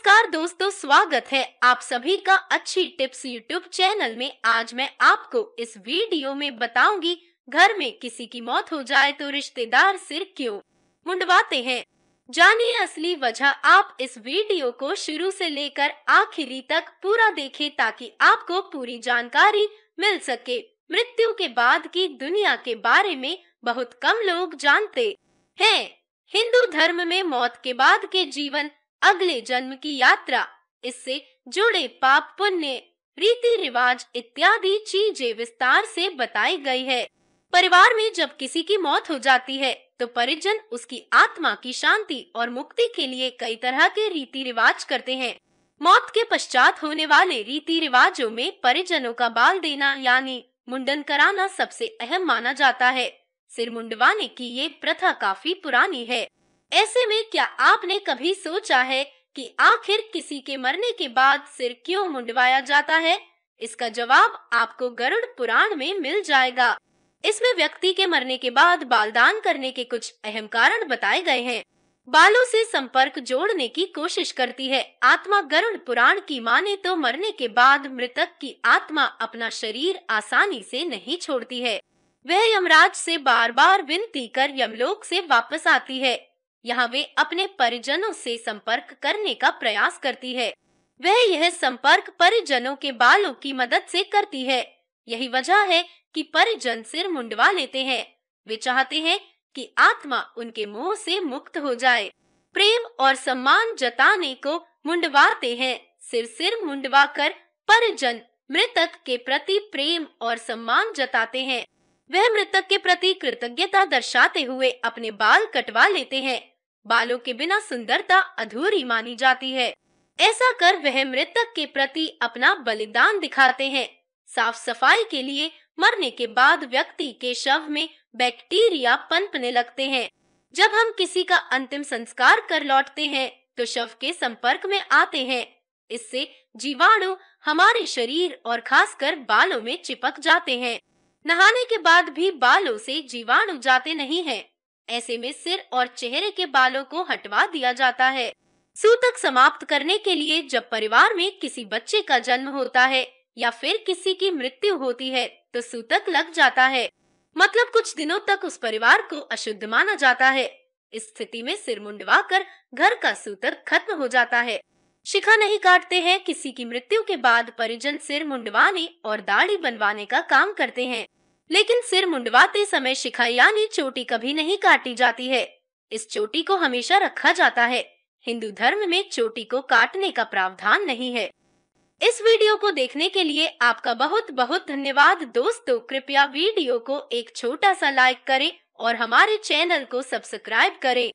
नमस्कार दोस्तों स्वागत है आप सभी का अच्छी टिप्स यूट्यूब चैनल में आज मैं आपको इस वीडियो में बताऊंगी घर में किसी की मौत हो जाए तो रिश्तेदार सिर क्यों मुंडवाते हैं जानिए असली वजह आप इस वीडियो को शुरू से लेकर आखिरी तक पूरा देखें ताकि आपको पूरी जानकारी मिल सके मृत्यु के बाद की दुनिया के बारे में बहुत कम लोग जानते है हिंदू धर्म में मौत के बाद के जीवन अगले जन्म की यात्रा इससे जुड़े पाप पुण्य रीति रिवाज इत्यादि चीजें विस्तार से बताई गई है परिवार में जब किसी की मौत हो जाती है तो परिजन उसकी आत्मा की शांति और मुक्ति के लिए कई तरह के रीति रिवाज करते हैं मौत के पश्चात होने वाले रीति रिवाजों में परिजनों का बाल देना यानी मुंडन कराना सबसे अहम माना जाता है सिर मुंडवाने की ये प्रथा काफी पुरानी है ऐसे में क्या आपने कभी सोचा है कि आखिर किसी के मरने के बाद सिर क्यों मुंडवाया जाता है इसका जवाब आपको गरुड़ पुराण में मिल जाएगा इसमें व्यक्ति के मरने के बाद बालदान करने के कुछ अहम कारण बताए गए हैं बालों से संपर्क जोड़ने की कोशिश करती है आत्मा गरुड़ पुराण की माने तो मरने के बाद मृतक की आत्मा अपना शरीर आसानी से नहीं छोड़ती है वह यमराज से बार बार विनती कर यमलोक से वापस आती है यहाँ वे अपने परिजनों से संपर्क करने का प्रयास करती है वह यह संपर्क परिजनों के बालों की मदद से करती है यही वजह है कि परिजन सिर मुंडवा लेते हैं वे चाहते हैं कि आत्मा उनके मुंह से मुक्त हो जाए प्रेम और सम्मान जताने को मुंडवाते हैं सिर सिर मुंडवा कर परिजन मृतक के प्रति प्रेम और सम्मान जताते हैं वह मृतक के प्रति कृतज्ञता दर्शाते हुए अपने बाल कटवा लेते हैं बालों के बिना सुंदरता अधूरी मानी जाती है ऐसा कर वह मृतक के प्रति अपना बलिदान दिखाते हैं साफ सफाई के लिए मरने के बाद व्यक्ति के शव में बैक्टीरिया पनपने लगते हैं जब हम किसी का अंतिम संस्कार कर लौटते हैं तो शव के संपर्क में आते हैं इससे जीवाणु हमारे शरीर और खासकर बालों में चिपक जाते हैं नहाने के बाद भी बालों से जीवाणु जाते नहीं हैं। ऐसे में सिर और चेहरे के बालों को हटवा दिया जाता है सूतक समाप्त करने के लिए जब परिवार में किसी बच्चे का जन्म होता है या फिर किसी की मृत्यु होती है तो सूतक लग जाता है मतलब कुछ दिनों तक उस परिवार को अशुद्ध माना जाता है इस स्थिति में सिर मुंडवा कर घर का सूतक खत्म हो जाता है शिखा नहीं काटते हैं किसी की मृत्यु के बाद परिजन सिर मुंडवाने और दाढ़ी बनवाने का काम करते हैं लेकिन सिर मुंडवाते समय शिखा यानी चोटी कभी नहीं काटी जाती है इस चोटी को हमेशा रखा जाता है हिंदू धर्म में चोटी को काटने का प्रावधान नहीं है इस वीडियो को देखने के लिए आपका बहुत बहुत धन्यवाद दोस्तों कृपया वीडियो को एक छोटा सा लाइक करें और हमारे चैनल को सब्सक्राइब करें